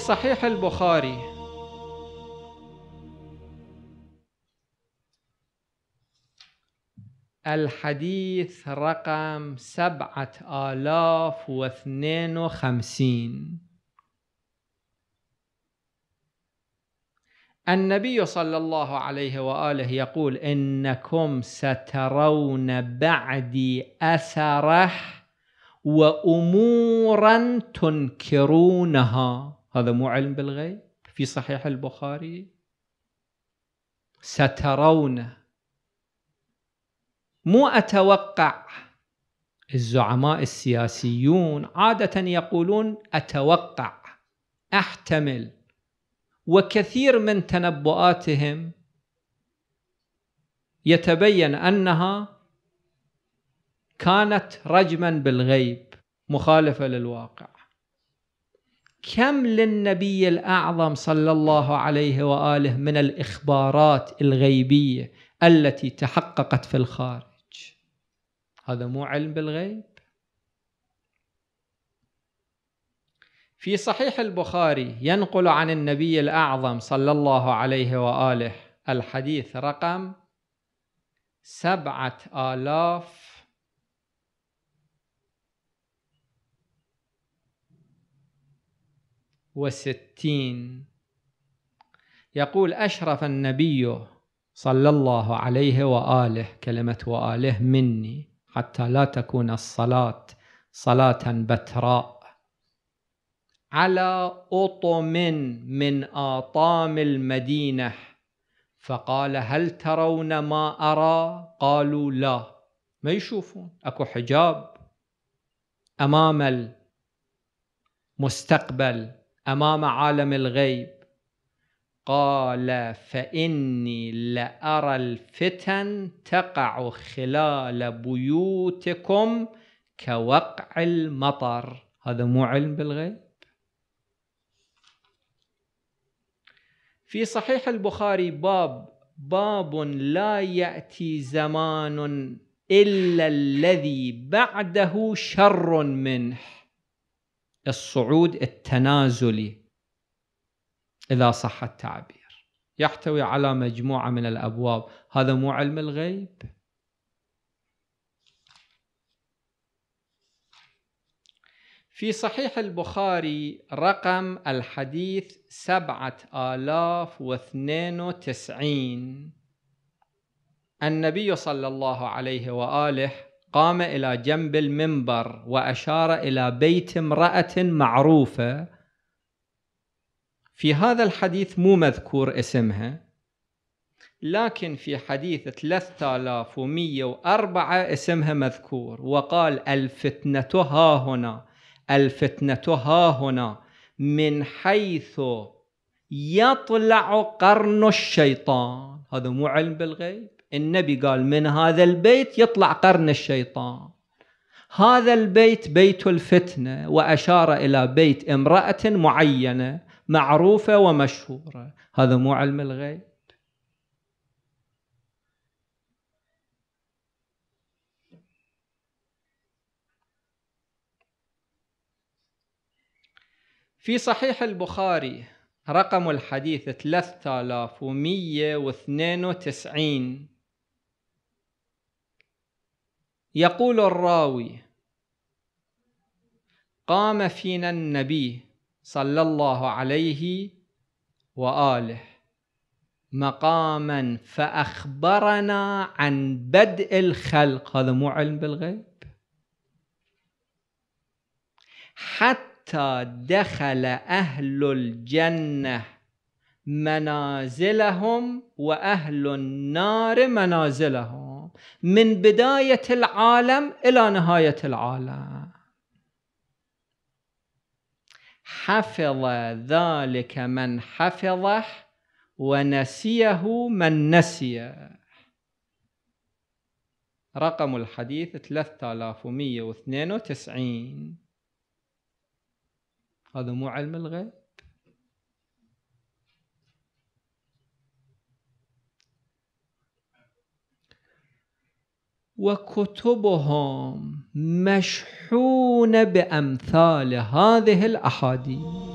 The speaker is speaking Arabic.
صحيح البخاري الحديث رقم سبعة آلاف واثنين وخمسين النبي صلى الله عليه وآله يقول إنكم سترون بعدي أثره وأمورا تنكرونها هذا مو علم بالغيب في صحيح البخاري سترون مو أتوقع الزعماء السياسيون عادة يقولون أتوقع أحتمل وكثير من تنبؤاتهم يتبين أنها كانت رجما بالغيب مخالفة للواقع كم للنبي الاعظم صلى الله عليه واله من الاخبارات الغيبيه التي تحققت في الخارج هذا مو علم بالغيب في صحيح البخاري ينقل عن النبي الاعظم صلى الله عليه واله الحديث رقم سبعه الاف وستين يقول أشرف النبي صلى الله عليه وآله كلمة وآله مني حتى لا تكون الصلاة صلاة بتراء على أطم من آطام المدينة فقال هل ترون ما أرى قالوا لا ما يشوفون أكو حجاب أمام المستقبل امام عالم الغيب قال فاني لارى الفتن تقع خلال بيوتكم كوقع المطر هذا مو علم بالغيب في صحيح البخاري باب باب لا ياتي زمان الا الذي بعده شر منه الصعود التنازلي إذا صح التعبير يحتوي على مجموعة من الأبواب هذا مو علم الغيب في صحيح البخاري رقم الحديث سبعة آلاف واثنين وتسعين النبي صلى الله عليه وآله قام إلى جنب المنبر وأشار إلى بيت امرأة معروفة في هذا الحديث مو مذكور اسمها لكن في حديث 3104 اسمها مذكور وقال الفتنة ها هنا الفتنة ها هنا من حيث يطلع قرن الشيطان هذا مو علم بالغيب النبي قال من هذا البيت يطلع قرن الشيطان هذا البيت بيت الفتنة وأشار إلى بيت امرأة معينة معروفة ومشهورة هذا مو علم الغيب في صحيح البخاري رقم الحديث 3192 يقول الراوي قام فينا النبي صلى الله عليه وآله مقاما فأخبرنا عن بدء الخلق هذا مو علم بالغيب حتى دخل أهل الجنة منازلهم وأهل النار منازلهم من بداية العالم إلى نهاية العالم حفظ ذلك من حفظه ونسيه من نسيه رقم الحديث 3192 هذا مو علم الغيب وكتبهم مشحونه بامثال هذه الاحاديث